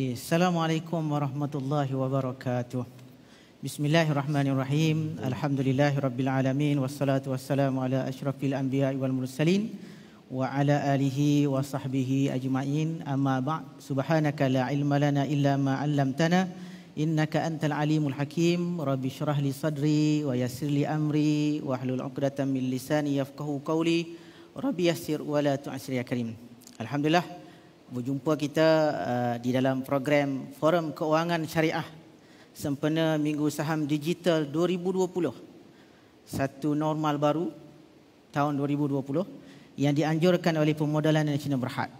Okay. Assalamualaikum warahmatullahi wabarakatuh. Bismillahirrahmanirrahim. Alhamdulillahirrabbilalamin. Wassalatu wassalamu ala ashrafil anbiya wal mursalin. Wa ala alihi wa sahbihi ajma'in. Amma ba' subhanaka la ilma lana illa ma'allamtana. Innaka antal alimul hakim. Rabbi syrah li sadri wa yasir li amri. Wa ahlul uqdatan min lisani yafqahu qawli. Rabbi yasir wa la tu'asir ya karim. Alhamdulillah berjumpa kita uh, di dalam program Forum Keuangan Syariah sempena Minggu Saham Digital 2020. Satu normal baru tahun 2020 yang dianjurkan oleh Pemodalan cina Berhad.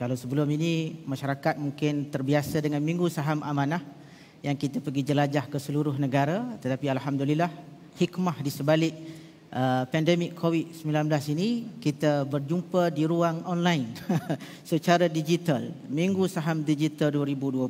Kalau sebelum ini masyarakat mungkin terbiasa dengan Minggu Saham Amanah yang kita pergi jelajah ke seluruh negara tetapi alhamdulillah hikmah di sebalik Uh, pandemik COVID-19 ini kita berjumpa di ruang online secara digital Minggu Saham Digital 2020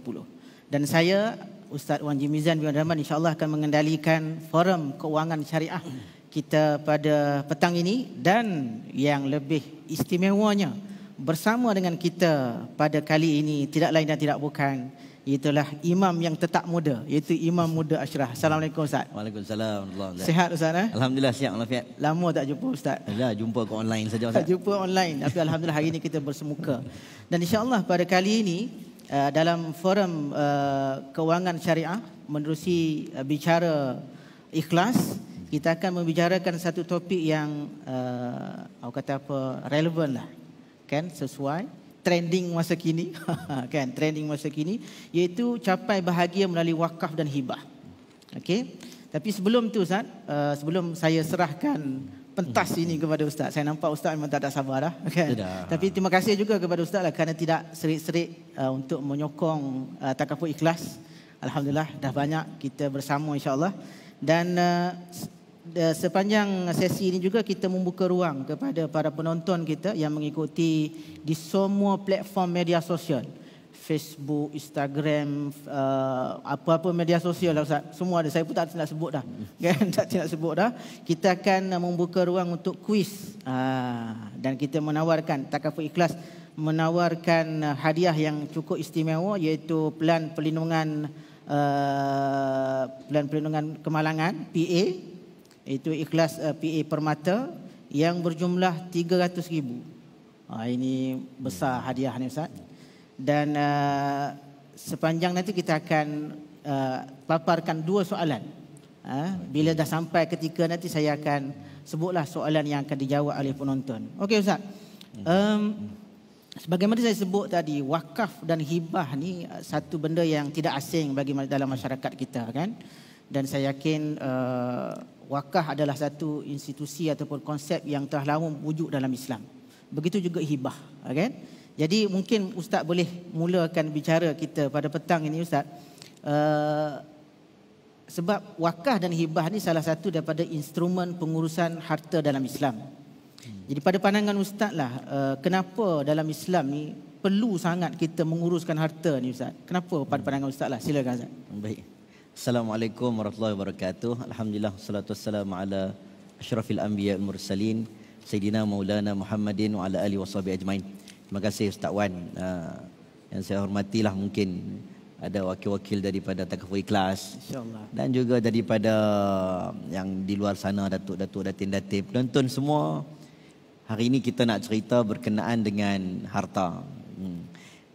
dan saya Ustaz Wan Jimizan bin Rahman insyaAllah akan mengendalikan forum keuangan syariah kita pada petang ini dan yang lebih istimewanya bersama dengan kita pada kali ini tidak lain dan tidak bukan Itulah imam yang tetap muda Iaitu imam muda Ashraf Assalamualaikum Ustaz Waalaikumsalam Sehat Ustaz eh? Alhamdulillah siap Alhamdulillah. Lama tak jumpa Ustaz Ya jumpa kau online saja Ustaz Tak jumpa online Tapi Alhamdulillah hari ini kita bersemuka Dan insyaAllah pada kali ini eh, Dalam forum eh, kewangan syariah Menerusi eh, bicara ikhlas Kita akan membicarakan satu topik yang Aku kata apa Relevan lah Kan sesuai trending masa kini kan trending masa kini iaitu capai bahagia melalui wakaf dan hibah okey tapi sebelum tu ustaz uh, sebelum saya serahkan pentas hmm. ini kepada ustaz saya nampak ustaz memang tak ada sabar dah kan Tidak. tapi terima kasih juga kepada ustaz lah kerana tidak serik-serik uh, untuk menyokong uh, takaful ikhlas alhamdulillah dah banyak kita bersama insyaallah dan uh, sepanjang sesi ini juga kita membuka ruang kepada para penonton kita yang mengikuti di semua platform media sosial. Facebook, Instagram, uh, apa-apa media sosial lah Ustaz. Semua ada. Saya pun tak nak sebut dah. Kan? tak nak sebut dah. Kita akan membuka ruang untuk kuis. Ah, dan kita menawarkan, tak Takafu Ikhlas menawarkan hadiah yang cukup istimewa iaitu pelan perlindungan uh, pelan perlindungan kemalangan PA itu ikhlas uh, eh, PA Permata yang berjumlah 300 ribu. Ha, ini besar hmm. hadiah ni Ustaz. Dan uh, sepanjang nanti kita akan uh, paparkan dua soalan. Uh, bila dah sampai ketika nanti saya akan sebutlah soalan yang akan dijawab oleh penonton. Okey Ustaz. Um, sebagaimana saya sebut tadi, wakaf dan hibah ni satu benda yang tidak asing bagi dalam masyarakat kita kan. Dan saya yakin uh, wakaf adalah satu institusi ataupun konsep yang telah lama wujud dalam Islam. Begitu juga hibah. Okay? Jadi mungkin Ustaz boleh mulakan bicara kita pada petang ini Ustaz. Uh, sebab wakaf dan hibah ini salah satu daripada instrumen pengurusan harta dalam Islam. Jadi pada pandangan Ustaz lah, uh, kenapa dalam Islam ni perlu sangat kita menguruskan harta ni Ustaz? Kenapa pada hmm. pandangan Ustaz lah? Silakan Ustaz. Baik. Assalamualaikum warahmatullahi wabarakatuh. Alhamdulillah wassalatu wassalamu ala asyrafil anbiya wal mursalin Sayyidina maulana Muhammadin wa ala alihi washabi ajmain. Terima kasih Ustaz Wan. Uh, yang saya hormatilah mungkin ada wakil-wakil daripada takaful ikhlas dan juga daripada yang di luar sana datuk-datuk datin-datin penonton semua hari ini kita nak cerita berkenaan dengan harta hmm.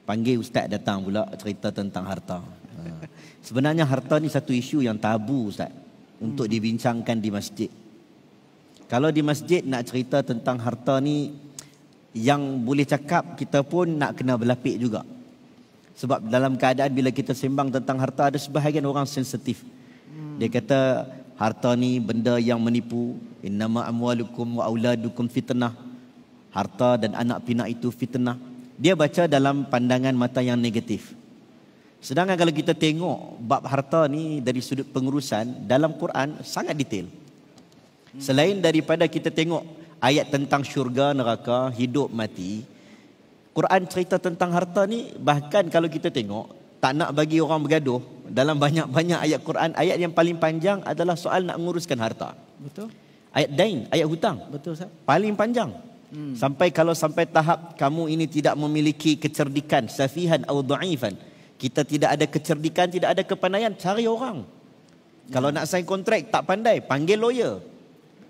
panggil ustaz datang pula cerita tentang harta uh. Sebenarnya harta ni satu isu yang tabu Ustaz Untuk hmm. dibincangkan di masjid Kalau di masjid nak cerita tentang harta ni Yang boleh cakap kita pun nak kena berlapik juga Sebab dalam keadaan bila kita sembang tentang harta Ada sebahagian orang sensitif hmm. Dia kata harta ni benda yang menipu Innama amwalukum wa auladukum fitnah Harta dan anak pinak itu fitnah Dia baca dalam pandangan mata yang negatif Sedangkan kalau kita tengok bab harta ni dari sudut pengurusan dalam Quran sangat detail. Selain daripada kita tengok ayat tentang syurga, neraka, hidup, mati, Quran cerita tentang harta ni bahkan kalau kita tengok tak nak bagi orang bergaduh dalam banyak-banyak ayat Quran ayat yang paling panjang adalah soal nak menguruskan harta. Betul. Ayat dain, ayat hutang. Betul Ustaz. Paling panjang. Hmm. Sampai kalau sampai tahap kamu ini tidak memiliki kecerdikan safihan atau dhaifan, kita tidak ada kecerdikan, tidak ada kepandaian, cari orang. Kalau nak sign kontrak tak pandai, panggil lawyer.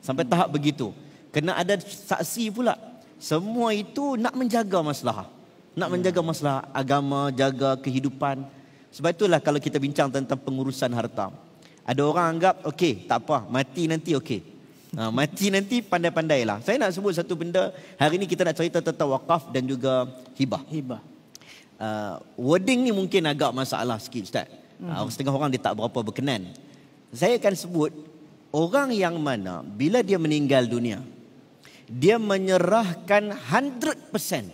Sampai tahap begitu. Kena ada saksi pula. Semua itu nak menjaga masalah. Nak ya. menjaga masalah agama, jaga kehidupan. Sebab itulah kalau kita bincang tentang pengurusan harta. Ada orang anggap, okey, tak apa, mati nanti okey. Ha, mati nanti pandai-pandailah. Saya nak sebut satu benda. Hari ini kita nak cerita tentang wakaf dan juga hibah. Hibah uh, wording ni mungkin agak masalah sikit ustaz. Mm-hmm. Uh, setengah orang dia tak berapa berkenan. Saya akan sebut orang yang mana bila dia meninggal dunia dia menyerahkan 100% 100%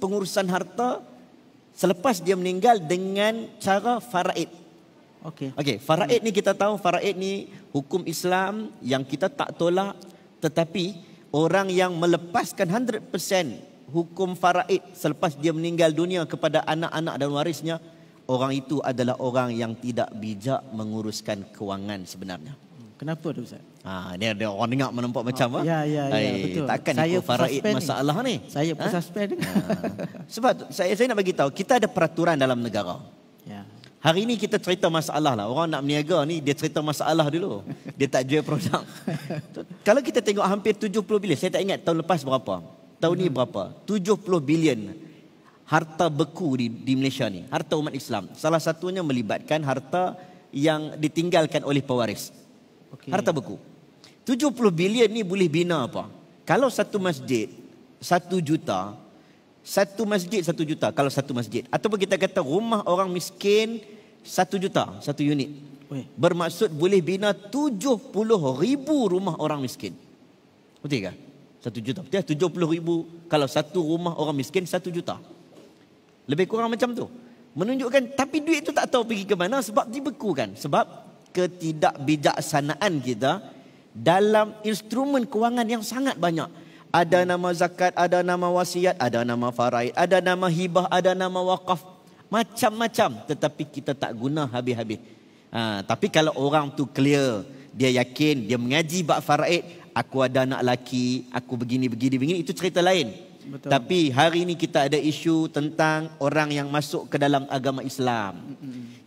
pengurusan harta selepas dia meninggal dengan cara faraid. Okey. Okey, faraid ni kita tahu faraid ni hukum Islam yang kita tak tolak tetapi orang yang melepaskan hukum faraid selepas dia meninggal dunia kepada anak-anak dan warisnya orang itu adalah orang yang tidak bijak menguruskan kewangan sebenarnya. Kenapa tu ustaz? Ha ni ada orang dengar menampak macam ah, apa? Ya ya ya Ay, eh, betul. Takkan saya faraid masalah ni. ni. Saya pun ha? suspend Ha. Sebab saya saya nak bagi tahu kita ada peraturan dalam negara. Ya. Hari ini kita cerita masalah lah. Orang nak berniaga ni dia cerita masalah dulu. Dia tak jual produk. Kalau kita tengok hampir 70 bilion. Saya tak ingat tahun lepas berapa tahun ni berapa? 70 bilion harta beku di, di Malaysia ni, harta umat Islam. Salah satunya melibatkan harta yang ditinggalkan oleh pewaris. Okay. Harta beku. 70 bilion ni boleh bina apa? Kalau satu masjid, satu juta, satu masjid satu juta kalau satu masjid. Ataupun kita kata rumah orang miskin satu juta, satu unit. Bermaksud boleh bina 70 ribu rumah orang miskin. Betul ke? Satu juta. Berarti tujuh puluh ribu. Kalau satu rumah orang miskin, satu juta. Lebih kurang macam tu. Menunjukkan, tapi duit tu tak tahu pergi ke mana sebab dibekukan. Sebab ketidakbijaksanaan kita dalam instrumen kewangan yang sangat banyak. Ada nama zakat, ada nama wasiat, ada nama faraid, ada nama hibah, ada nama wakaf. Macam-macam. Tetapi kita tak guna habis-habis. Ha, tapi kalau orang tu clear, dia yakin, dia mengaji bak faraid, aku ada anak laki, aku begini begini begini itu cerita lain. Betul. Tapi hari ini kita ada isu tentang orang yang masuk ke dalam agama Islam.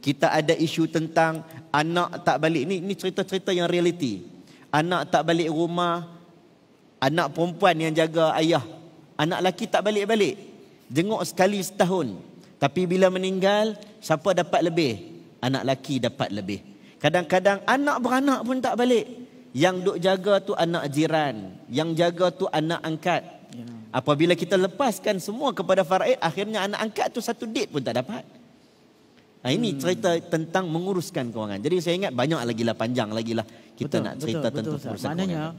Kita ada isu tentang anak tak balik ni ni cerita-cerita yang realiti. Anak tak balik rumah, anak perempuan yang jaga ayah, anak laki tak balik-balik. Jenguk sekali setahun. Tapi bila meninggal, siapa dapat lebih? Anak laki dapat lebih. Kadang-kadang anak beranak pun tak balik. Yang duk jaga tu anak jiran. Yang jaga tu anak angkat. Ya. Apabila kita lepaskan semua kepada faraid, akhirnya anak angkat tu satu date pun tak dapat. Nah, ha, ini hmm. cerita tentang menguruskan kewangan. Jadi saya ingat banyak lagi lah, panjang lagi lah kita betul, nak cerita betul, tentang betul, urusan kewangan.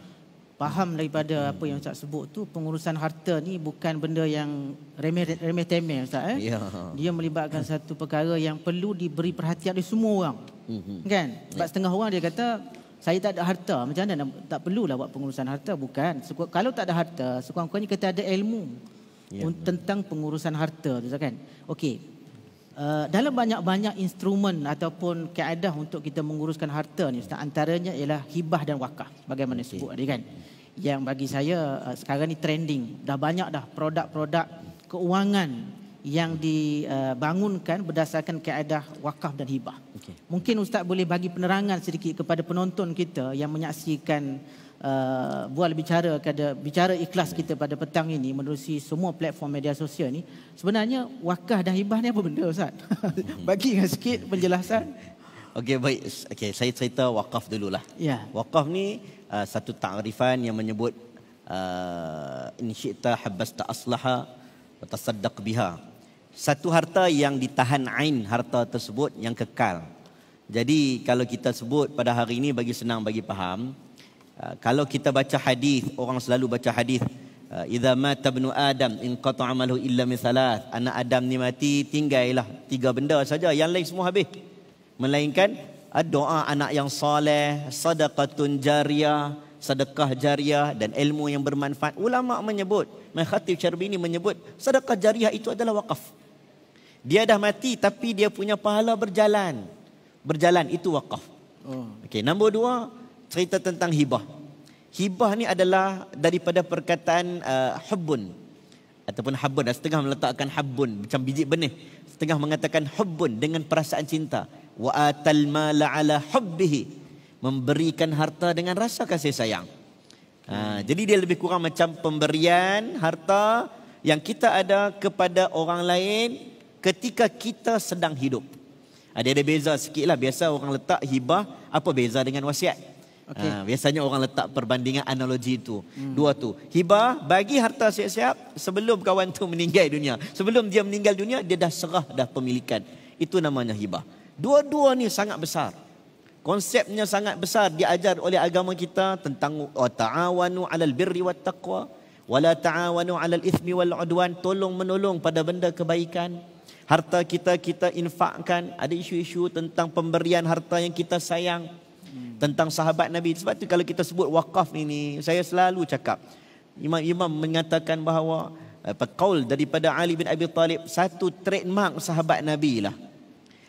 Faham daripada hmm. apa yang Ustaz sebut tu pengurusan harta ni bukan benda yang remeh-remeh Ustaz. Eh? Yeah. Dia melibatkan satu perkara yang perlu diberi perhatian oleh semua orang. Mm-hmm. Kan? Sebab ya. setengah orang dia kata saya tak ada harta macam mana tak perlulah buat pengurusan harta bukan kalau tak ada harta sekurang-kurangnya kita ada ilmu ya. tentang pengurusan harta tu kan okey uh, dalam banyak-banyak instrumen ataupun kaedah untuk kita menguruskan harta ni Ustaz, antaranya ialah hibah dan wakaf bagaimana okay. sebut tadi kan yang bagi saya uh, sekarang ni trending dah banyak dah produk-produk keuangan yang dibangunkan eh, berdasarkan kaedah wakaf dan hibah. Okay. Mungkin Ustaz boleh bagi penerangan sedikit kepada penonton kita yang menyaksikan uh, bual bicara kepada bicara ikhlas kita pada petang ini melalui semua platform media sosial ini. Sebenarnya wakaf dan hibah ni apa benda Ustaz? Hmm. bagi kan sikit penjelasan. Okey baik. Okey saya cerita wakaf dululah. Ya. Yeah. Wakaf ni uh, satu takrifan yang menyebut uh, in syi'ta habasta aslaha tasaddaq biha satu harta yang ditahan ain harta tersebut yang kekal. Jadi kalau kita sebut pada hari ini bagi senang bagi faham, uh, kalau kita baca hadis, orang selalu baca hadis uh, Idza mata ibnu Adam in qata amalu illa misalat. Anak Adam ni mati tinggailah tiga benda saja yang lain semua habis. Melainkan doa anak yang soleh, sedekah jariah, sedekah jariah dan ilmu yang bermanfaat. Ulama menyebut, Mai Khatib Syarbini menyebut sedekah jariah itu adalah wakaf. Dia dah mati tapi dia punya pahala berjalan. Berjalan itu wakaf. Oh. Okey, nombor dua cerita tentang hibah. Hibah ni adalah daripada perkataan uh, hubbun ataupun habun dan setengah meletakkan habun macam biji benih setengah mengatakan hubbun dengan perasaan cinta wa atal mala ala hubbihi memberikan harta dengan rasa kasih sayang. Okay. Ha, jadi dia lebih kurang macam pemberian harta yang kita ada kepada orang lain ketika kita sedang hidup. Ada ada beza sikit lah. Biasa orang letak hibah, apa beza dengan wasiat? Okay. Ha, ah, biasanya orang letak perbandingan analogi itu. Hmm. Dua tu. Hibah bagi harta siap-siap sebelum kawan tu meninggal dunia. Sebelum dia meninggal dunia, dia dah serah dah pemilikan. Itu namanya hibah. Dua-dua ni sangat besar. Konsepnya sangat besar diajar oleh agama kita tentang oh, ta'awanu alal birri wat taqwa wala ta'awanu alal ithmi wal udwan tolong menolong pada benda kebaikan. Harta kita kita infakkan Ada isu-isu tentang pemberian harta yang kita sayang Tentang sahabat Nabi Sebab tu kalau kita sebut wakaf ni, Saya selalu cakap Imam-imam mengatakan bahawa eh, Perkaul daripada Ali bin Abi Talib Satu trademark sahabat Nabi lah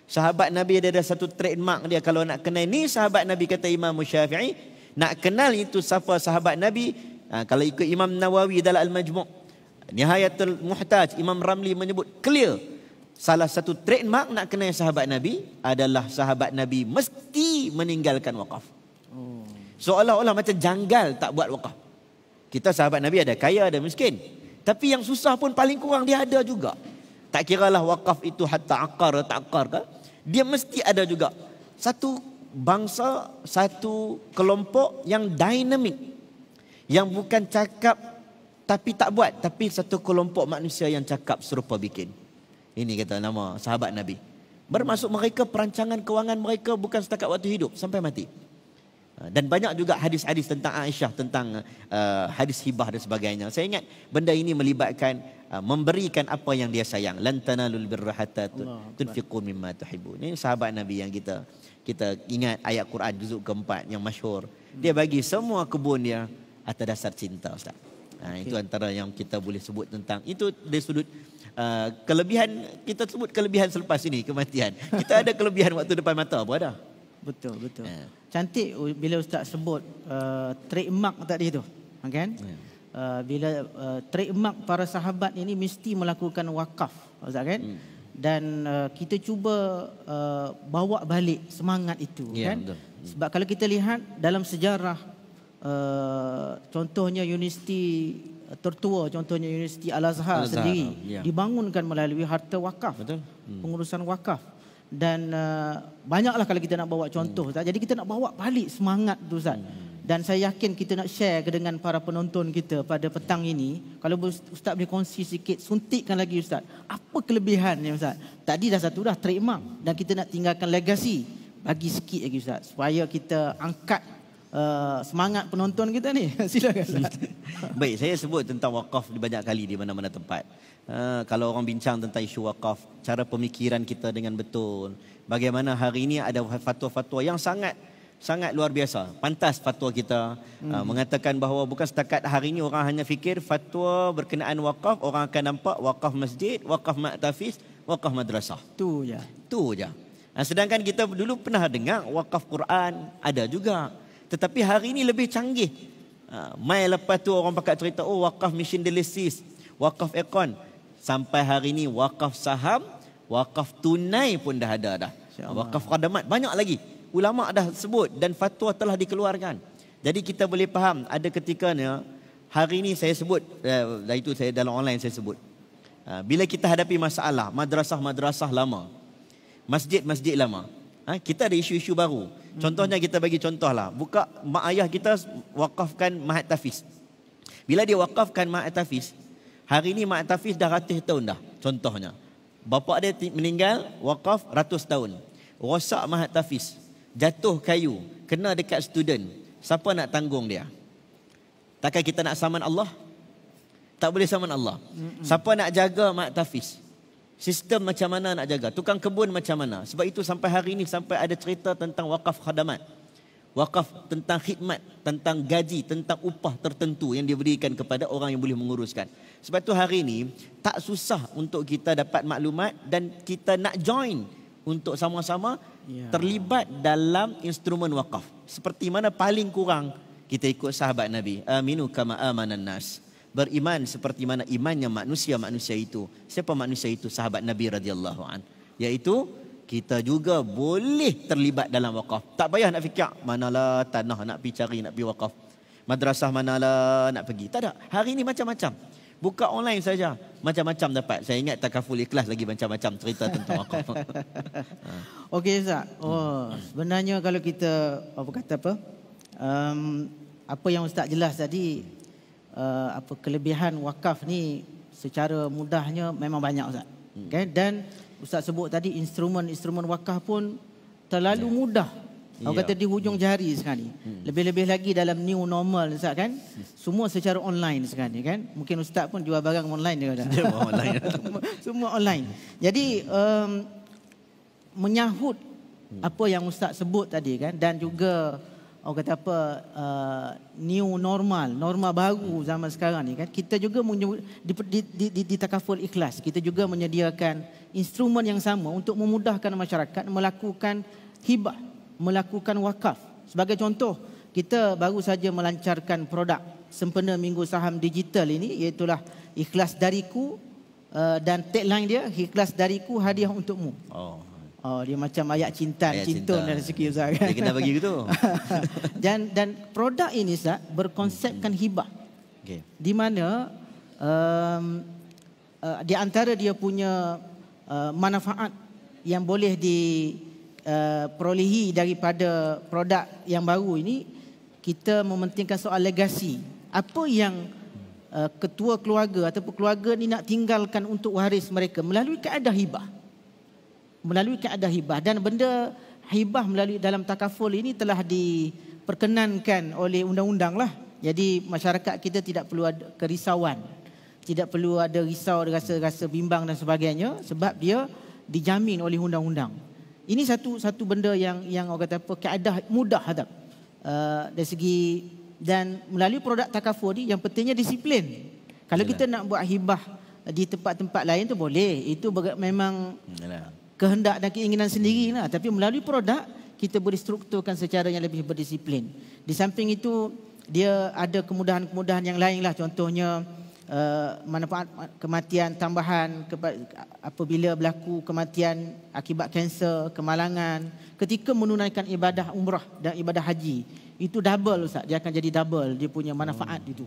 Sahabat Nabi ada, ada satu trademark dia Kalau nak kenal ni sahabat Nabi Kata Imam Musyafi'i Nak kenal itu siapa sahabat Nabi ha, Kalau ikut Imam Nawawi dalam Al-Majmuk Nihayatul Muhtaj Imam Ramli menyebut clear salah satu trademark nak kenal sahabat Nabi adalah sahabat Nabi mesti meninggalkan wakaf. Seolah-olah macam janggal tak buat wakaf. Kita sahabat Nabi ada kaya, ada miskin. Tapi yang susah pun paling kurang dia ada juga. Tak kira lah wakaf itu hatta akar atau tak akar ke. Dia mesti ada juga. Satu bangsa, satu kelompok yang dinamik. Yang bukan cakap tapi tak buat. Tapi satu kelompok manusia yang cakap serupa bikin. Ini kata nama sahabat Nabi. Bermaksud mereka perancangan kewangan mereka bukan setakat waktu hidup sampai mati. Ah, dan banyak juga hadis-hadis tentang Aisyah tentang uh, hadis hibah dan sebagainya. Saya ingat benda ini melibatkan uh, memberikan apa yang dia sayang. Lantana lul birrahata tunfiqu mimma tuhibbu. Ini sahabat Nabi yang kita kita ingat ayat Quran juzuk keempat yang masyhur. Dia bagi semua kebun dia atas dasar cinta, Ustaz. Ha, ah, okay. Itu antara yang kita boleh sebut tentang itu dari sudut uh, kelebihan kita sebut kelebihan selepas ini kematian kita ada kelebihan waktu depan mata apa ada? Betul betul. Ha. Cantik oh, bila Ustaz sebut uh, trademark tadi tu, Okay? Ha, yeah. Ya. Uh, bila uh, trademark para sahabat ini mesti melakukan wakaf, Ustaz kan? Hmm. Dan uh, kita cuba uh, bawa balik semangat itu, yeah, kan? Hmm. Sebab kalau kita lihat dalam sejarah Uh, contohnya universiti tertua contohnya universiti Al-Azhar, Al-Azhar sendiri yeah. dibangunkan melalui harta wakaf betul hmm. pengurusan wakaf dan uh, banyaklah kalau kita nak bawa contoh hmm. jadi kita nak bawa balik semangat tu Ustaz hmm. dan saya yakin kita nak share dengan para penonton kita pada petang ini kalau ustaz boleh kongsi sikit suntikkan lagi ustaz apa kelebihannya ustaz tadi dah satu dah terima dan kita nak tinggalkan legasi bagi sikit lagi ustaz supaya kita angkat Eh, semangat penonton kita ni. Silakan. Baik, saya sebut tentang wakaf di banyak kali di mana-mana tempat. Uh, kalau orang bincang tentang isu wakaf, cara pemikiran kita dengan betul. Bagaimana hari ini ada fatwa-fatwa yang sangat sangat luar biasa. Pantas fatwa kita eh, hmm. uh, mengatakan bahawa bukan setakat hari ini orang hanya fikir fatwa berkenaan wakaf, orang akan nampak wakaf masjid, wakaf maktafis, wakaf madrasah. Tu je. Tu je. Nah, sedangkan kita dulu pernah dengar wakaf Quran ada juga. Tetapi hari ini lebih canggih. Ha, mai lepas tu orang pakai cerita, oh wakaf mesin dialisis, wakaf ekon. Sampai hari ini wakaf saham, wakaf tunai pun dah ada dah. Wakaf khadamat, banyak lagi. Ulama' dah sebut dan fatwa telah dikeluarkan. Jadi kita boleh faham ada ketikanya hari ini saya sebut eh, itu saya dalam online saya sebut ha, bila kita hadapi masalah madrasah-madrasah lama masjid-masjid lama Ha? Kita ada isu-isu baru. Contohnya kita bagi contoh lah. Buka mak ayah kita wakafkan Mahat Tafiz. Bila dia wakafkan Mahat Tafiz, hari ini Mahat Tafiz dah ratus tahun dah. Contohnya. Bapak dia meninggal, wakaf ratus tahun. Rosak Mahat Tafiz. Jatuh kayu. Kena dekat student. Siapa nak tanggung dia? Takkan kita nak saman Allah? Tak boleh saman Allah. Siapa nak jaga Mahat Tafiz? Sistem macam mana nak jaga? Tukang kebun macam mana? Sebab itu sampai hari ini sampai ada cerita tentang wakaf khadamat. Wakaf tentang khidmat, tentang gaji, tentang upah tertentu yang diberikan kepada orang yang boleh menguruskan. Sebab itu hari ini tak susah untuk kita dapat maklumat dan kita nak join untuk sama-sama ya. terlibat dalam instrumen wakaf. Seperti mana paling kurang kita ikut sahabat Nabi. Aminu kama amanan nas beriman seperti mana imannya manusia-manusia itu. Siapa manusia itu? Sahabat Nabi radhiyallahu an. Yaitu kita juga boleh terlibat dalam wakaf. Tak payah nak fikir manalah tanah nak pergi cari nak pergi wakaf. Madrasah manalah nak pergi. Tak ada. Hari ini macam-macam. Buka online saja. Macam-macam dapat. Saya ingat takaful ikhlas lagi macam-macam cerita tentang wakaf. Okey Ustaz. Oh, sebenarnya kalau kita apa kata apa? Um, apa yang Ustaz jelas tadi uh, apa kelebihan wakaf ni secara mudahnya memang banyak ustaz. Hmm. Okay? Dan ustaz sebut tadi instrumen-instrumen wakaf pun terlalu yeah. mudah. Yeah. Orang ya. kata di hujung hmm. jari sekarang ni. Hmm. Lebih-lebih lagi dalam new normal ustaz kan. Hmm. Semua secara online sekarang ni kan. Mungkin ustaz pun jual barang online juga dah. online. Semua online. Jadi um, menyahut hmm. apa yang ustaz sebut tadi kan dan juga hmm orang kata apa uh, new normal norma baru zaman sekarang ni kan kita juga menye- di, di, di, di, di takaful ikhlas kita juga menyediakan instrumen yang sama untuk memudahkan masyarakat melakukan hibah melakukan wakaf sebagai contoh kita baru saja melancarkan produk sempena minggu saham digital ini iaitu ikhlas dariku uh, dan tagline dia ikhlas dariku hadiah untukmu oh Oh, dia macam ayat cinta, ayat cinta. dan rezeki Ustaz kan. Dia kena bagi gitu. dan dan produk ini Ustaz berkonsepkan hmm, hmm. hibah. Okay. Di mana um, uh, di antara dia punya uh, manfaat yang boleh di uh, perolehi daripada produk yang baru ini kita mementingkan soal legasi. Apa yang uh, ketua keluarga ataupun keluarga ni nak tinggalkan untuk waris mereka melalui keadaan hibah? melalui keadaan hibah dan benda hibah melalui dalam takaful ini telah diperkenankan oleh undang-undang lah. Jadi masyarakat kita tidak perlu ada kerisauan. Tidak perlu ada risau, rasa-rasa bimbang dan sebagainya sebab dia dijamin oleh undang-undang. Ini satu satu benda yang yang orang kata apa keadaan mudah hadap. Uh, dari segi dan melalui produk takaful ni yang pentingnya disiplin. Kalau kita nak buat hibah di tempat-tempat lain tu boleh. Itu memang kehendak dan keinginan sendiri lah. Tapi melalui produk kita boleh strukturkan secara yang lebih berdisiplin. Di samping itu dia ada kemudahan-kemudahan yang lain lah. Contohnya uh, manfaat kematian tambahan apabila berlaku kematian akibat kanser, kemalangan. Ketika menunaikan ibadah umrah dan ibadah haji. Itu double Ustaz. Dia akan jadi double. Dia punya manfaat oh. itu.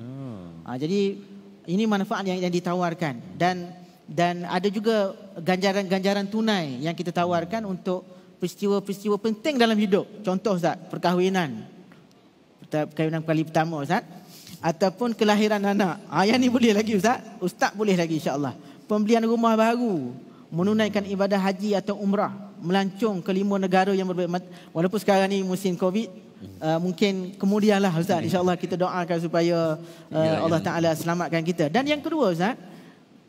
Ha, jadi ini manfaat yang, yang ditawarkan. Dan dan ada juga ganjaran-ganjaran tunai yang kita tawarkan untuk peristiwa-peristiwa penting dalam hidup. Contoh Ustaz, perkahwinan. Perkahwinan kali pertama Ustaz. Ataupun kelahiran anak. Ayah ni boleh lagi Ustaz. Ustaz boleh lagi insyaAllah. Pembelian rumah baru. Menunaikan ibadah haji atau umrah. Melancong ke lima negara yang berbeza, Walaupun sekarang ni musim covid Uh, mungkin kemudianlah Ustaz InsyaAllah kita doakan supaya uh, ya, ya. Allah Ta'ala selamatkan kita Dan yang kedua Ustaz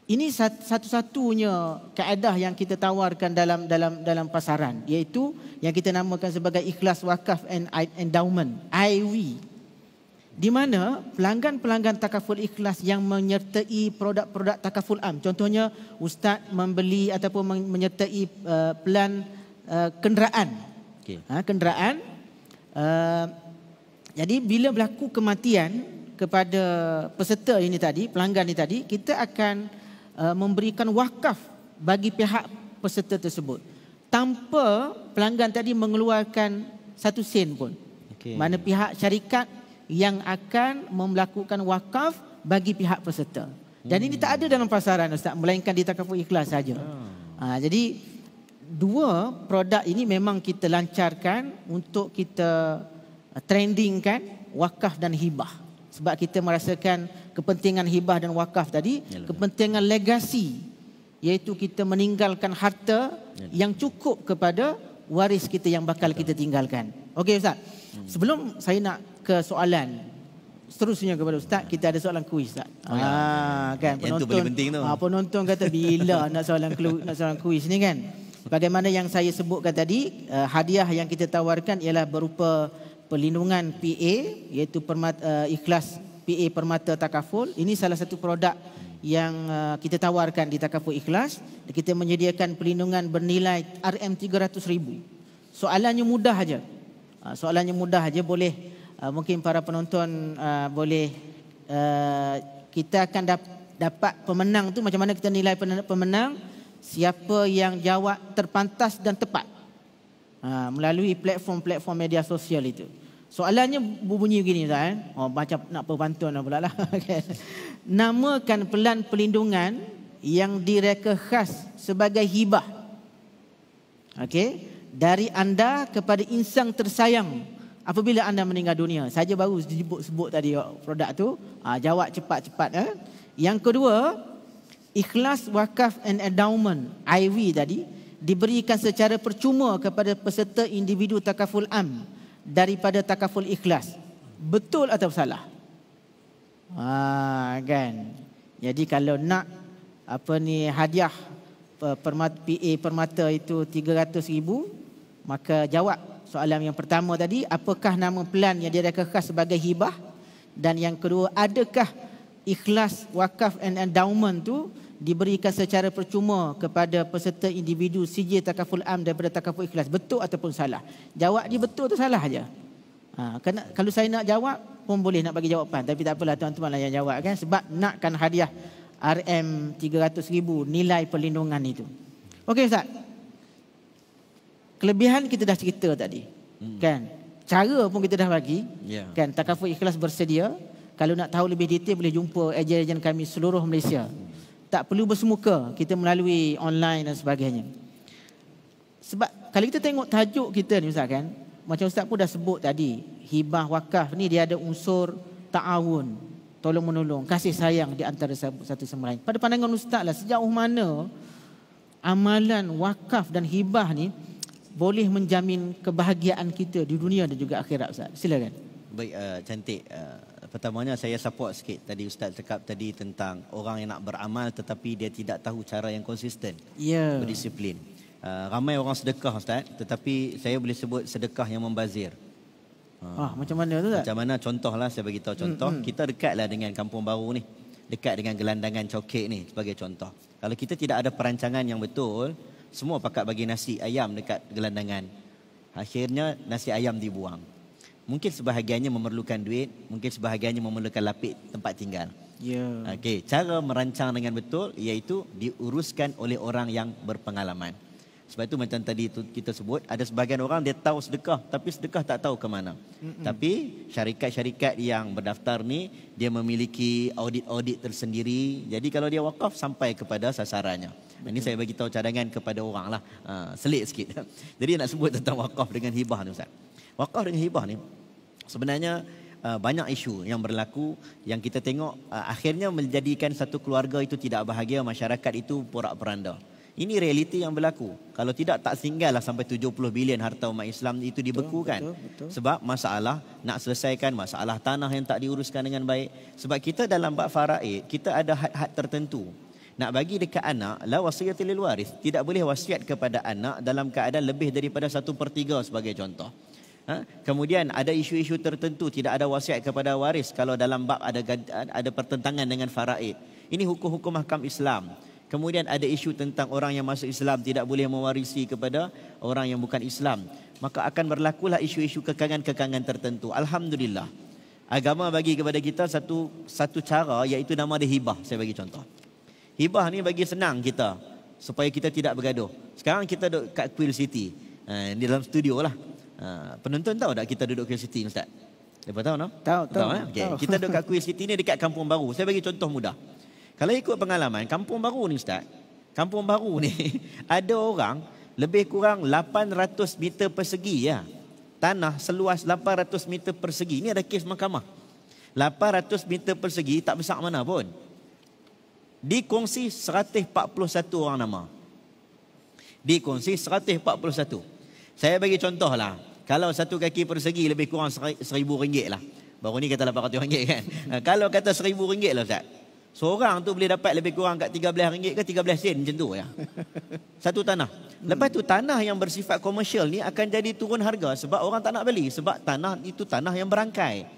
ini satu-satunya kaedah yang kita tawarkan dalam dalam dalam pasaran iaitu yang kita namakan sebagai ikhlas wakaf and endowment IW di mana pelanggan-pelanggan takaful ikhlas yang menyertai produk-produk takaful am contohnya ustaz membeli ataupun menyertai uh, pelan uh, kenderaan okey ha kenderaan uh, jadi bila berlaku kematian kepada peserta ini tadi pelanggan ini tadi kita akan Uh, memberikan wakaf bagi pihak peserta tersebut tanpa pelanggan tadi mengeluarkan satu sen pun. Okay. Mana pihak syarikat yang akan melakukan wakaf bagi pihak peserta. Dan hmm. ini tak ada dalam pasaran Ustaz, melainkan di takaful ikhlas saja. Oh. Ha, jadi dua produk ini memang kita lancarkan untuk kita trendingkan wakaf dan hibah. Sebab kita merasakan kepentingan hibah dan wakaf tadi Yalah. kepentingan legasi iaitu kita meninggalkan harta Yalah. yang cukup kepada waris kita yang bakal Yalah. kita tinggalkan okey ustaz hmm. sebelum saya nak ke soalan seterusnya kepada ustaz ya. kita ada soalan kuis ustaz oh, ha kan yang penonton tu. Ha, penonton kata bila nak soalan kuis nak soalan kuis ni kan bagaimana yang saya sebutkan tadi uh, hadiah yang kita tawarkan ialah berupa perlindungan PA iaitu permat, uh, eh, ikhlas PA Permata Takaful. Ini salah satu produk yang uh, kita tawarkan di Takaful Ikhlas. Kita menyediakan pelindungan bernilai RM300,000. Soalannya mudah aja. Uh, soalannya mudah saja boleh uh, mungkin para penonton boleh kita akan dapat pemenang tu macam mana kita nilai pemenang siapa yang jawab terpantas dan tepat melalui platform-platform media sosial itu. Soalannya bunyi begini Ustaz eh. Oh baca nak perbantuan lah pula lah. okay. Namakan pelan pelindungan yang direka khas sebagai hibah. Okey, dari anda kepada insang tersayang apabila anda meninggal dunia. Saja baru disebut-sebut tadi produk tu, ah, jawab cepat-cepat eh. Yang kedua, ikhlas wakaf and endowment IV tadi diberikan secara percuma kepada peserta individu takaful am daripada takaful ikhlas. Betul atau salah? Ha, kan. Jadi kalau nak apa ni hadiah permata PA permata itu 300,000 maka jawab soalan yang pertama tadi apakah nama pelan yang diadakan sebagai hibah dan yang kedua adakah ikhlas wakaf and endowment tu diberikan secara percuma kepada peserta individu CJ takaful am daripada takaful ikhlas betul ataupun salah jawab dia betul atau salah aja ha, kena, kalau saya nak jawab pun boleh nak bagi jawapan tapi tak apalah tuan-tuan lah yang jawab kan sebab nakkan hadiah RM300,000 nilai perlindungan itu. Okey Ustaz. Kelebihan kita dah cerita tadi. Hmm. Kan? Cara pun kita dah bagi. Yeah. Kan? Takaful ikhlas bersedia. Kalau nak tahu lebih detail boleh jumpa ejen-ejen kami seluruh Malaysia tak perlu bersemuka kita melalui online dan sebagainya sebab kalau kita tengok tajuk kita ni ustaz kan macam ustaz pun dah sebut tadi hibah wakaf ni dia ada unsur ta'awun tolong menolong kasih sayang di antara satu sama lain pada pandangan ustaz lah sejauh mana amalan wakaf dan hibah ni boleh menjamin kebahagiaan kita di dunia dan juga akhirat ustaz silakan baik uh, cantik uh Pertamanya saya support sikit tadi Ustaz cakap tadi tentang orang yang nak beramal tetapi dia tidak tahu cara yang konsisten. Ya. Yeah. Berdisiplin. Uh, ramai orang sedekah Ustaz tetapi saya boleh sebut sedekah yang membazir. Uh, ah, macam mana tu Ustaz? Macam mana contohlah saya bagi tahu contoh. Mm-hmm. Kita dekatlah dengan kampung baru ni. Dekat dengan gelandangan cokek ni sebagai contoh. Kalau kita tidak ada perancangan yang betul, semua pakat bagi nasi ayam dekat gelandangan. Akhirnya nasi ayam dibuang mungkin sebahagiannya memerlukan duit, mungkin sebahagiannya memerlukan lapik tempat tinggal. Ya. Yeah. Okey, cara merancang dengan betul iaitu diuruskan oleh orang yang berpengalaman. Sebab itu macam tadi itu kita sebut ada sebahagian orang dia tahu sedekah tapi sedekah tak tahu ke mana. Mm-mm. Tapi syarikat-syarikat yang berdaftar ni dia memiliki audit-audit tersendiri. Jadi kalau dia wakaf sampai kepada sasarannya. Betul. Ini saya bagi tahu cadangan kepada orang lah. Uh, selit sikit. Jadi nak sebut tentang wakaf dengan hibah ni Ustaz. Wakaf dengan hibah ni sebenarnya uh, banyak isu yang berlaku yang kita tengok uh, akhirnya menjadikan satu keluarga itu tidak bahagia masyarakat itu porak-peranda ini realiti yang berlaku kalau tidak tak singgahlah sampai 70 bilion harta umat Islam itu dibekukan betul, betul, betul. sebab masalah nak selesaikan masalah tanah yang tak diuruskan dengan baik sebab kita dalam bab faraid kita ada had-had tertentu nak bagi dekat anak la wasiyati lil waris tidak boleh wasiat kepada anak dalam keadaan lebih daripada 1/3 sebagai contoh Ha? Kemudian ada isu-isu tertentu tidak ada wasiat kepada waris kalau dalam bab ada ada pertentangan dengan faraid. Ini hukum-hukum mahkam Islam. Kemudian ada isu tentang orang yang masuk Islam tidak boleh mewarisi kepada orang yang bukan Islam. Maka akan berlakulah isu-isu kekangan-kekangan tertentu. Alhamdulillah. Agama bagi kepada kita satu satu cara iaitu nama dia hibah. Saya bagi contoh. Hibah ni bagi senang kita supaya kita tidak bergaduh. Sekarang kita duduk kat Quill City. Eh, di dalam studio lah. Ha, penonton tahu tak kita duduk Queen City ni Ustaz? Siapa tahu no? Tahu, tahu. tahu, eh? okay. Kita duduk kat Queen City ni dekat Kampung Baru. Saya bagi contoh mudah. Kalau ikut pengalaman, Kampung Baru ni Ustaz, Kampung Baru ni ada orang lebih kurang 800 meter persegi ya. Tanah seluas 800 meter persegi. Ini ada kes mahkamah. 800 meter persegi tak besar mana pun. Dikongsi 141 orang nama. Dikongsi 141. Saya bagi contoh lah. Kalau satu kaki persegi lebih kurang seribu ringgit lah. Baru ni kata lapan ratus ringgit kan. Ha, kalau kata seribu ringgit lah Ustaz. Seorang tu boleh dapat lebih kurang kat tiga belas ringgit ke tiga belas sen macam tu ya. Satu tanah. Lepas tu tanah yang bersifat komersial ni akan jadi turun harga sebab orang tak nak beli. Sebab tanah itu tanah yang berangkai.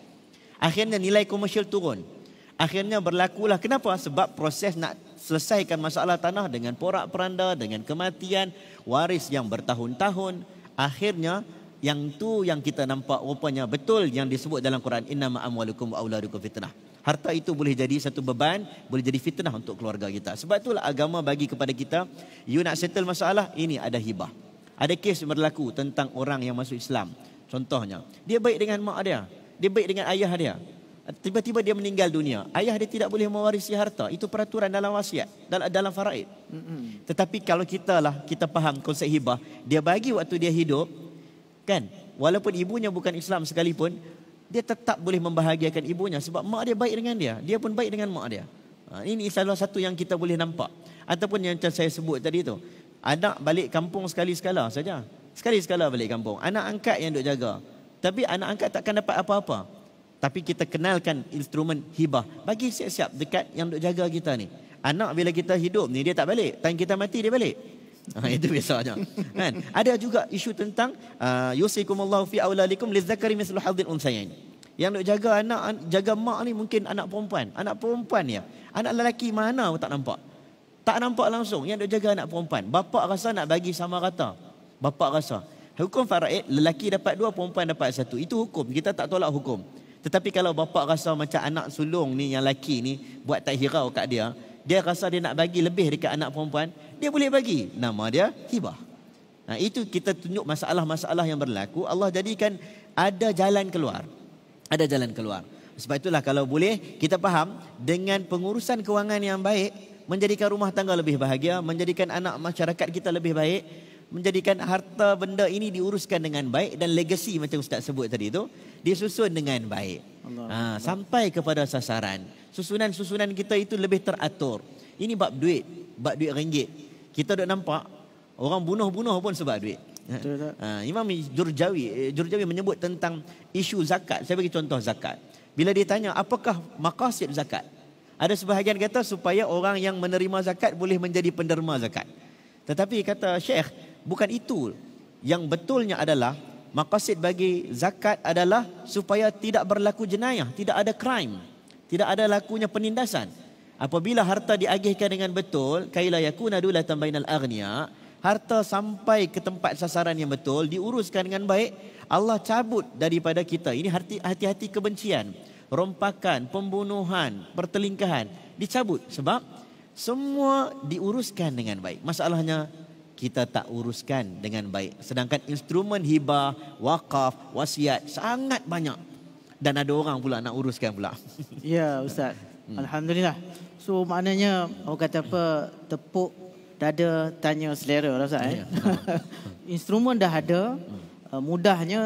Akhirnya nilai komersial turun. Akhirnya berlakulah. Kenapa? Sebab proses nak selesaikan masalah tanah dengan porak peranda, dengan kematian, waris yang bertahun-tahun. Akhirnya yang tu yang kita nampak rupanya betul yang disebut dalam Quran inna ma'amwalukum wa auladukum fitnah. Harta itu boleh jadi satu beban, boleh jadi fitnah untuk keluarga kita. Sebab itulah agama bagi kepada kita, you nak settle masalah, ini ada hibah. Ada kes berlaku tentang orang yang masuk Islam. Contohnya, dia baik dengan mak dia, dia baik dengan ayah dia. Tiba-tiba dia meninggal dunia. Ayah dia tidak boleh mewarisi harta. Itu peraturan dalam wasiat, dalam, dalam faraid. Tetapi kalau kita lah, kita faham konsep hibah, dia bagi waktu dia hidup, Kan? Walaupun ibunya bukan Islam sekalipun, dia tetap boleh membahagiakan ibunya sebab mak dia baik dengan dia. Dia pun baik dengan mak dia. Ha, ini salah satu yang kita boleh nampak. Ataupun yang saya sebut tadi tu. Anak balik kampung sekali-sekala saja. Sekali-sekala balik kampung. Anak angkat yang duk jaga. Tapi anak angkat takkan dapat apa-apa. Tapi kita kenalkan instrumen hibah. Bagi siap-siap dekat yang duk jaga kita ni. Anak bila kita hidup ni dia tak balik. Tan kita mati dia balik. Ah, itu biasanya kan ada juga isu tentang ah, yusikumullahu fi aulalikum lizakari mislu hadzil unsayain yang nak jaga anak jaga mak ni mungkin anak perempuan anak perempuan ya anak lelaki mana pun tak nampak tak nampak langsung yang nak jaga anak perempuan bapa rasa nak bagi sama rata bapa rasa hukum faraid lelaki dapat dua perempuan dapat satu itu hukum kita tak tolak hukum tetapi kalau bapa rasa macam anak sulung ni yang lelaki ni buat tak hirau kat dia dia rasa dia nak bagi lebih dekat anak perempuan, dia boleh bagi. Nama dia hibah. Nah, itu kita tunjuk masalah-masalah yang berlaku. Allah jadikan ada jalan keluar. Ada jalan keluar. Sebab itulah kalau boleh kita faham dengan pengurusan kewangan yang baik menjadikan rumah tangga lebih bahagia, menjadikan anak masyarakat kita lebih baik, menjadikan harta benda ini diuruskan dengan baik dan legasi macam ustaz sebut tadi itu disusun dengan baik. Ha, sampai kepada sasaran. Susunan-susunan kita itu lebih teratur. Ini bab duit, bab duit ringgit. Kita dah nampak orang bunuh-bunuh pun sebab duit. Ha, Imam Jurjawi, eh, Jurjawi menyebut tentang isu zakat. Saya bagi contoh zakat. Bila dia tanya apakah maqasid zakat? Ada sebahagian kata supaya orang yang menerima zakat boleh menjadi penderma zakat. Tetapi kata Syekh, bukan itu. Yang betulnya adalah Maqasid bagi zakat adalah supaya tidak berlaku jenayah, tidak ada crime, tidak ada lakunya penindasan. Apabila harta diagihkan dengan betul, kaila yakuna dula tambainal aghnia, harta sampai ke tempat sasaran yang betul, diuruskan dengan baik, Allah cabut daripada kita. Ini hati-hati kebencian, rompakan, pembunuhan, pertelingkahan, dicabut sebab semua diuruskan dengan baik. Masalahnya kita tak uruskan dengan baik. Sedangkan instrumen hibah, wakaf, wasiat sangat banyak. Dan ada orang pula nak uruskan pula. Ya Ustaz. Hmm. Alhamdulillah. So maknanya orang kata apa tepuk dada tanya selera lah Ustaz. Eh? Ya. instrumen dah ada. Hmm. Uh, mudahnya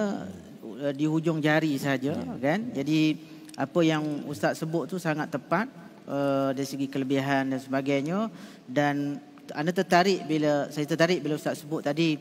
uh, di hujung jari saja ya. kan. Jadi apa yang Ustaz sebut tu sangat tepat. Uh, dari segi kelebihan dan sebagainya. Dan anda tertarik bila saya tertarik bila ustaz sebut tadi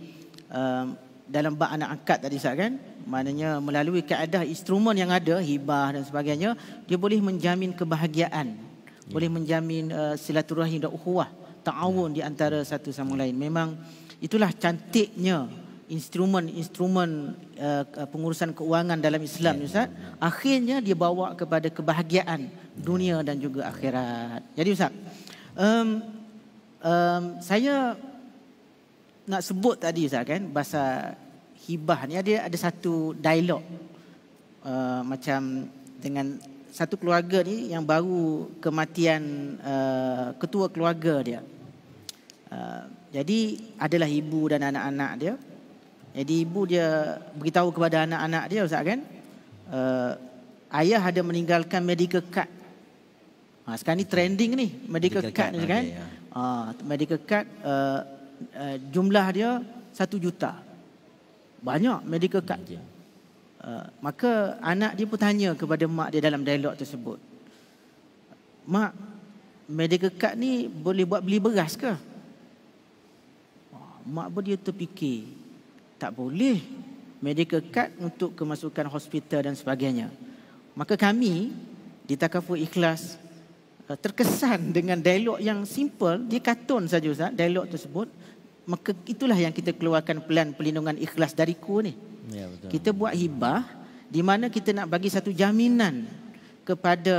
um, dalam bab anak angkat tadi ustaz kan maknanya melalui kaedah instrumen yang ada hibah dan sebagainya dia boleh menjamin kebahagiaan ya. boleh menjamin uh, silaturahim dan ukhuwah ta'awun ya. di antara ya. satu sama lain memang itulah cantiknya instrumen-instrumen uh, pengurusan keuangan dalam Islam ya. ustaz ya, ya. akhirnya dia bawa kepada kebahagiaan dunia dan juga akhirat jadi ustaz um, um, saya nak sebut tadi Ustaz kan bahasa hibah ni ada ada satu dialog uh, macam dengan satu keluarga ni yang baru kematian uh, ketua keluarga dia. Uh, jadi adalah ibu dan anak-anak dia. Jadi ibu dia beritahu kepada anak-anak dia Ustaz kan uh, ayah ada meninggalkan medical card. Ha, sekarang ni trending ni medical, medical card, card ni kan. Okay, yeah. Ah, medical card uh, uh, jumlah dia satu juta. Banyak medical card. Uh, maka anak dia pun tanya kepada mak dia dalam dialog tersebut. Mak, medical card ni boleh buat beli beras ke? Ah, mak pun dia terfikir. Tak boleh. Medical card untuk kemasukan hospital dan sebagainya. Maka kami di Takafu Ikhlas Eh, terkesan dengan dialog yang simple dia katun saja ustaz dialog tersebut maka itulah yang kita keluarkan pelan perlindungan ikhlas dariku ni ya kita buat hibah di mana kita nak bagi satu jaminan kepada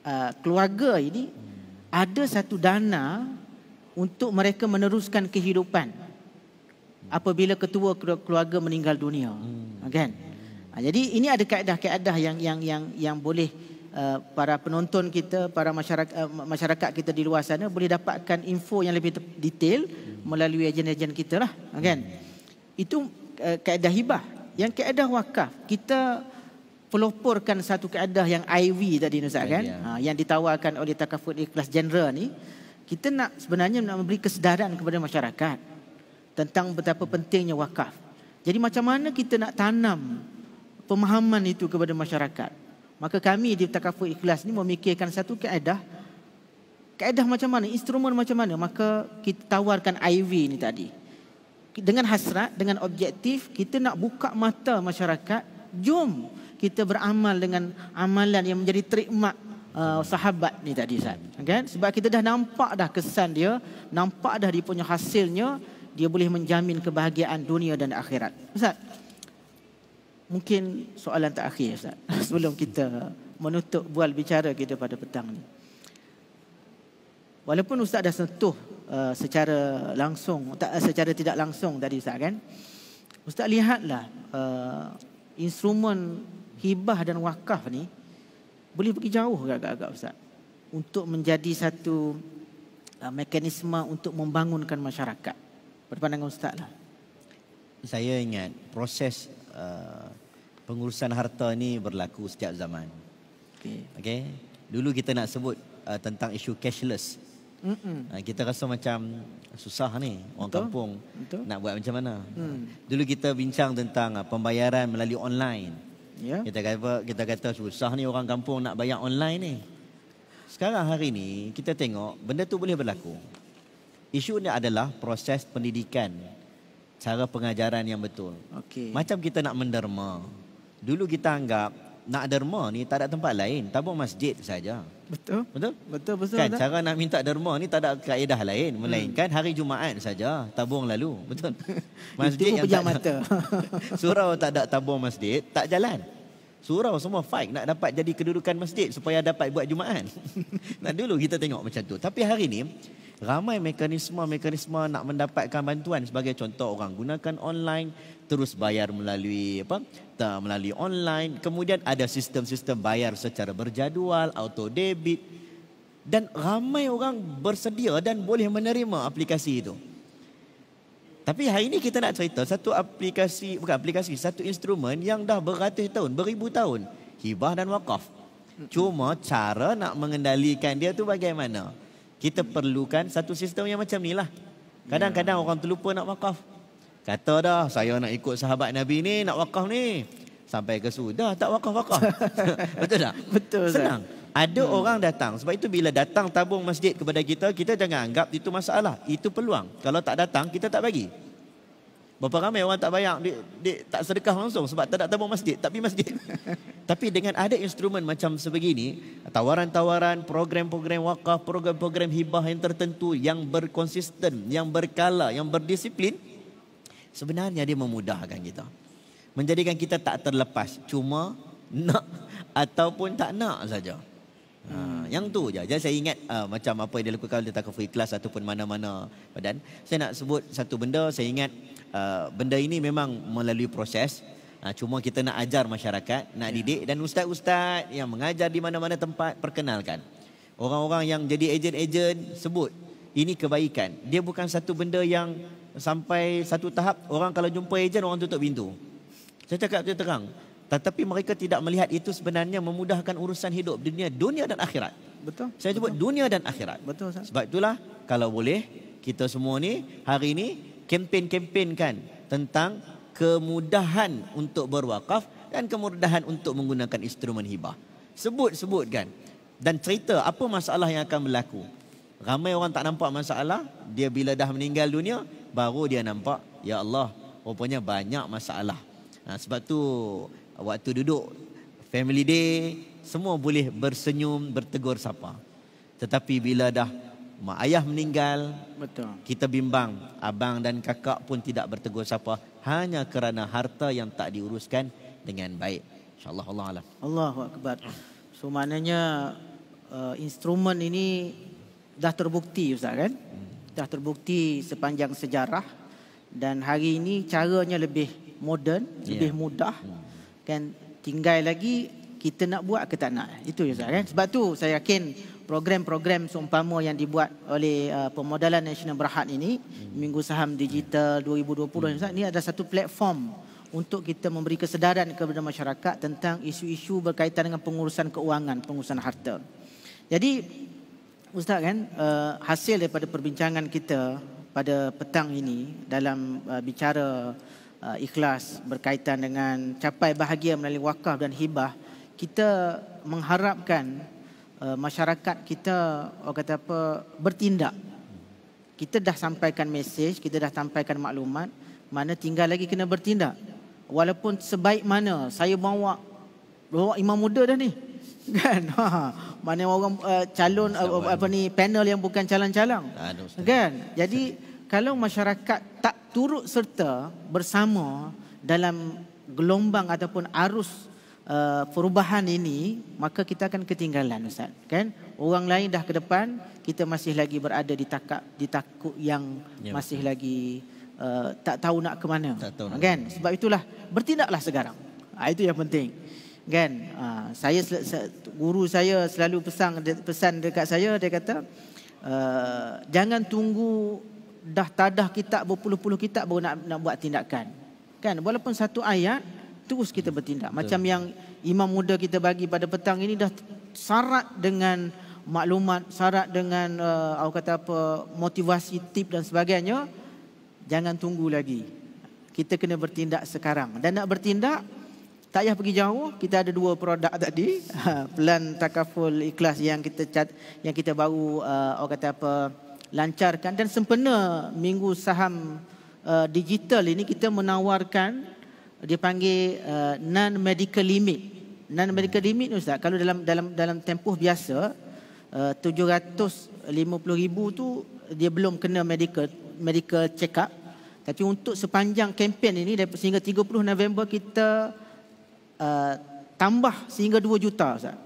uh, keluarga ini ada satu dana untuk mereka meneruskan kehidupan apabila ketua keluarga meninggal dunia hmm. kan ha, jadi ini ada kaedah-kaedah yang yang yang yang boleh Eh, para penonton kita, para masyarakat, eh, masyarakat kita di luar sana boleh dapatkan info yang lebih detail melalui ejen-ejen kita lah, kan? Hmm. Itu eh, kaedah hibah. Yang kaedah wakaf, kita peloporkan satu kaedah yang IV tadi Nusa kan? Ya. Ha, yang ditawarkan oleh takafut ikhlas general ni. Kita nak sebenarnya nak memberi kesedaran kepada masyarakat tentang betapa pentingnya wakaf. Jadi macam mana kita nak tanam pemahaman itu kepada masyarakat? Maka kami di Takafu ikhlas ni memikirkan satu kaedah. Kaedah macam mana? Instrumen macam mana? Maka kita tawarkan IV ni tadi. Dengan hasrat, dengan objektif, kita nak buka mata masyarakat. Jom kita beramal dengan amalan yang menjadi trademark Uh, sahabat ni tadi Zan. Okay? Sebab kita dah nampak dah kesan dia, nampak dah dia punya hasilnya, dia boleh menjamin kebahagiaan dunia dan akhirat. Ustaz? Mungkin soalan terakhir Ustaz sebelum kita menutup bual bicara kita pada petang ni. Walaupun Ustaz dah sentuh uh, secara langsung tak uh, secara tidak langsung tadi Ustaz kan. Ustaz lihatlah uh, instrumen hibah dan wakaf ni boleh pergi jauh agak-agak Ustaz untuk menjadi satu uh, mekanisme untuk membangunkan masyarakat. Berpandangan Ustaz lah. Saya ingat proses uh, pengurusan harta ni berlaku setiap zaman. Okay, Okey. Dulu kita nak sebut uh, tentang isu cashless. Mm-mm. Uh, kita rasa macam susah ni orang Betul. kampung Betul. nak buat macam mana. Mm. Dulu kita bincang tentang uh, pembayaran melalui online. Yeah. Kita kata kita kata susah ni orang kampung nak bayar online ni. Sekarang hari ni kita tengok benda tu boleh berlaku. Isu ni adalah proses pendidikan cara pengajaran yang betul. Okay. Macam kita nak menderma dulu kita anggap nak derma ni tak ada tempat lain tabung masjid saja betul betul betul betul kan betul. cara nak minta derma ni tak ada kaedah lain melainkan hmm. hari jumaat saja tabung lalu betul masjid Itu yang mata surau tak ada tabung masjid tak jalan surau semua fight nak dapat jadi kedudukan masjid supaya dapat buat jumaat nah dulu kita tengok macam tu tapi hari ni ramai mekanisme-mekanisme nak mendapatkan bantuan sebagai contoh orang gunakan online terus bayar melalui apa ta, melalui online kemudian ada sistem-sistem bayar secara berjadual auto debit dan ramai orang bersedia dan boleh menerima aplikasi itu tapi hari ini kita nak cerita satu aplikasi bukan aplikasi satu instrumen yang dah beratus tahun beribu tahun hibah dan wakaf cuma cara nak mengendalikan dia tu bagaimana kita perlukan satu sistem yang macam ni lah. kadang-kadang ya. orang terlupa nak wakaf Kata dah saya nak ikut sahabat Nabi ni nak wakaf ni. Sampai ke sudah tak wakaf-wakaf. Betul tak? Betul. Senang. Tak? Ada hmm. orang datang. Sebab itu bila datang tabung masjid kepada kita, kita jangan anggap itu masalah. Itu peluang. Kalau tak datang, kita tak bagi. Berapa ramai orang tak bayar, di, di, tak sedekah langsung sebab tak ada tabung masjid, tak pergi masjid. Tapi dengan ada instrumen macam sebegini, tawaran-tawaran, program-program wakaf, program-program hibah yang tertentu, yang berkonsisten, yang berkala, yang berdisiplin, Sebenarnya dia memudahkan kita. Menjadikan kita tak terlepas. Cuma nak ataupun tak nak saja. Hmm. Ha, yang tu je. Jadi saya ingat uh, macam apa yang dilakukan oleh takafu ikhlas ataupun mana-mana. Dan saya nak sebut satu benda. Saya ingat uh, benda ini memang melalui proses. Ha, cuma kita nak ajar masyarakat, nak ya. didik dan ustaz-ustaz yang mengajar di mana-mana tempat perkenalkan. Orang-orang yang jadi ejen-ejen sebut ini kebaikan. Dia bukan satu benda yang sampai satu tahap orang kalau jumpa ejen orang tutup pintu. Saya cakap dia terang. Tetapi mereka tidak melihat itu sebenarnya memudahkan urusan hidup dunia dunia dan akhirat. Betul. Saya sebut betul. dunia dan akhirat. Betul Ustaz. Sebab itulah kalau boleh kita semua ni hari ini kempen kan tentang kemudahan untuk berwakaf dan kemudahan untuk menggunakan instrumen hibah. Sebut-sebutkan sebut dan cerita apa masalah yang akan berlaku. Ramai orang tak nampak masalah, dia bila dah meninggal dunia, baru dia nampak ya Allah rupanya banyak masalah ha, sebab tu waktu duduk family day semua boleh bersenyum bertegur sapa tetapi bila dah mak ayah meninggal betul kita bimbang abang dan kakak pun tidak bertegur sapa hanya kerana harta yang tak diuruskan dengan baik Insya Allah Allah alam Allahu akbar so maknanya uh, instrumen ini dah terbukti ustaz kan hmm dah terbukti sepanjang sejarah dan hari ini caranya lebih moden, yeah. lebih ya. mudah. Hmm. Kan tinggal lagi kita nak buat ke tak nak. Itu je kan. Sebab tu saya yakin program-program seumpama yang dibuat oleh uh, pemodalan Nasional Berhad ini, hmm. Minggu Saham Digital 2020 ya. hmm. ini adalah satu platform untuk kita memberi kesedaran kepada masyarakat tentang isu-isu berkaitan dengan pengurusan keuangan, pengurusan harta. Jadi Ustaz kan uh, hasil daripada perbincangan kita pada petang ini dalam uh, bicara uh, ikhlas berkaitan dengan capai bahagia melalui wakaf dan hibah kita mengharapkan uh, masyarakat kita oh kata apa bertindak kita dah sampaikan mesej kita dah sampaikan maklumat mana tinggal lagi kena bertindak walaupun sebaik mana saya bawa bawa imam muda dah ni kan ha mana orang uh, calon uh, apa ni panel yang bukan calon-calon ah, kan jadi kalau masyarakat tak turut serta bersama dalam gelombang ataupun arus Uh, perubahan ini maka kita akan ketinggalan ustaz kan orang lain dah ke depan kita masih lagi berada di takak di takut yang ya, masih betul. lagi uh, tak tahu nak ke mana tahu kan nak. sebab itulah bertindaklah sekarang ha, itu yang penting kan uh, saya guru saya selalu pesan pesan dekat saya dia kata uh, jangan tunggu dah tadah kitab berpuluh-puluh kitab baru nak nak buat tindakan kan walaupun satu ayat terus kita bertindak macam Betul. yang imam muda kita bagi pada petang ini dah syarat dengan maklumat syarat dengan uh, eh, aku kata apa motivasi tip dan sebagainya jangan tunggu lagi kita kena bertindak sekarang dan nak bertindak tak payah pergi jauh, kita ada dua produk tadi. Ha, pelan takaful ikhlas yang kita cat, yang kita baru uh, orang kata apa lancarkan dan sempena minggu saham uh, digital ini kita menawarkan dipanggil uh, non medical limit. Non medical hmm. limit ni ustaz, kalau dalam dalam dalam tempoh biasa uh, 750,000 tu dia belum kena medical medical check up. Tapi untuk sepanjang kempen ini sehingga 30 November kita Uh, tambah sehingga 2 juta Ustaz.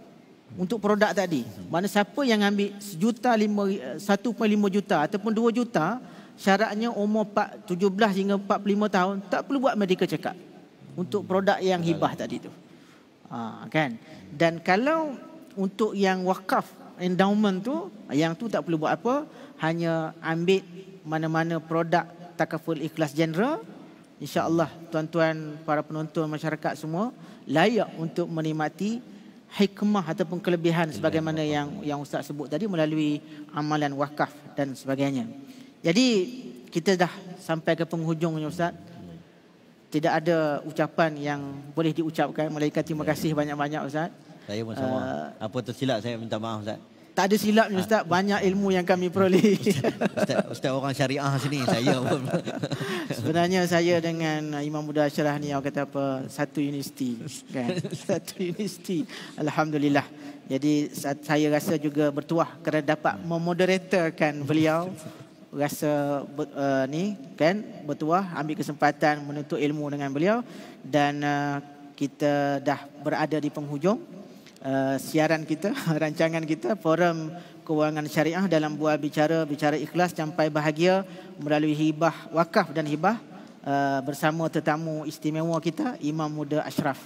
Untuk produk tadi. Mana siapa yang ambil sejuta 1.5 eh, juta ataupun 2 juta syaratnya umur 17 hingga 45 tahun tak perlu buat medical check up untuk produk yang hibah tadi tu. Ha, kan? Dan kalau untuk yang wakaf endowment tu yang tu tak perlu buat apa hanya ambil mana-mana produk takaful ikhlas general insya-Allah tuan-tuan para penonton masyarakat semua layak untuk menikmati hikmah ataupun kelebihan Ilham sebagaimana yang yang ustaz sebut tadi melalui amalan wakaf dan sebagainya. Jadi kita dah sampai ke penghujungnya ustaz. Tidak ada ucapan yang boleh diucapkan melainkan terima kasih banyak-banyak ustaz. Saya pun sama. Eh, Apa tersilap saya minta maaf ustaz tak ada silap ni ustaz ah. banyak ilmu yang kami peroleh ustaz ustaz orang syariah sini saya pun sebenarnya saya dengan imam muda syarah ni orang kata apa satu universiti kan satu universiti alhamdulillah jadi saya rasa juga bertuah kerana dapat memoderatorkan beliau rasa uh, ni kan bertuah ambil kesempatan menuntut ilmu dengan beliau dan uh, kita dah berada di penghujung Eh, siaran kita, rancangan kita, forum kewangan syariah dalam buah bicara bicara ikhlas sampai bahagia melalui hibah wakaf dan hibah uh, bersama tetamu istimewa kita Imam Muda Ashraf.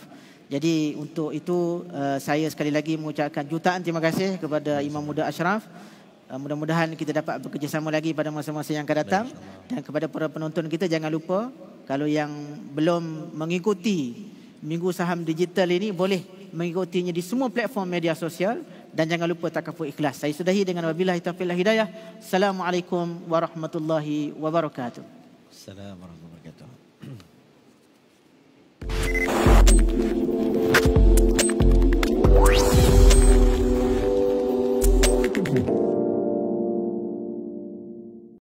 Jadi untuk itu uh, saya sekali lagi mengucapkan jutaan terima kasih kepada Imam Muda Ashraf. mudah-mudahan kita dapat bekerjasama lagi pada masa-masa yang akan datang dan kepada para penonton kita jangan lupa kalau yang belum mengikuti Minggu Saham Digital ini boleh mengikutinya di semua platform media sosial dan jangan lupa takafu ikhlas. Saya sudahi dengan wabillahi taufiq wal hidayah. Assalamualaikum warahmatullahi wabarakatuh. Assalamualaikum warahmatullahi wabarakatuh.